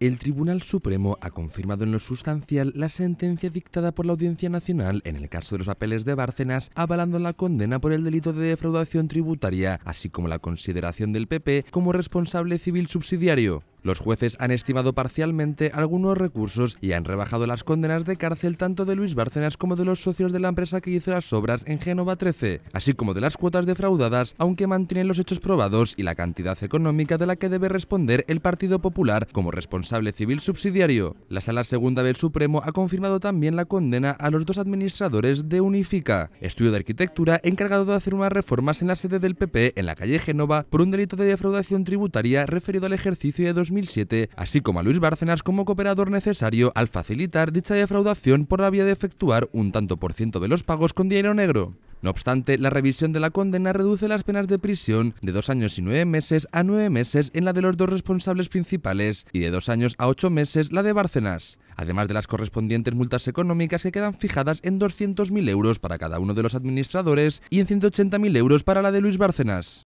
el Tribunal Supremo ha confirmado en lo sustancial la sentencia dictada por la Audiencia Nacional en el caso de los papeles de Bárcenas, avalando la condena por el delito de defraudación tributaria, así como la consideración del PP como responsable civil subsidiario. Los jueces han estimado parcialmente algunos recursos y han rebajado las condenas de cárcel tanto de Luis Bárcenas como de los socios de la empresa que hizo las obras en Génova 13, así como de las cuotas defraudadas, aunque mantienen los hechos probados y la cantidad económica de la que debe responder el Partido Popular como responsable civil subsidiario. La Sala Segunda del Supremo ha confirmado también la condena a los dos administradores de Unifica, estudio de arquitectura encargado de hacer unas reformas en la sede del PP e en la calle Génova por un delito de defraudación tributaria referido al ejercicio de 2007, así como a Luis Bárcenas como cooperador necesario al facilitar dicha defraudación por la vía de efectuar un tanto por ciento de los pagos con dinero negro. No obstante, la revisión de la condena reduce las penas de prisión de dos años y nueve meses a nueve meses en la de los dos responsables principales y de dos años a ocho meses la de Bárcenas, además de las correspondientes multas económicas que quedan fijadas en 200.000 euros para cada uno de los administradores y en 180.000 euros para la de Luis Bárcenas.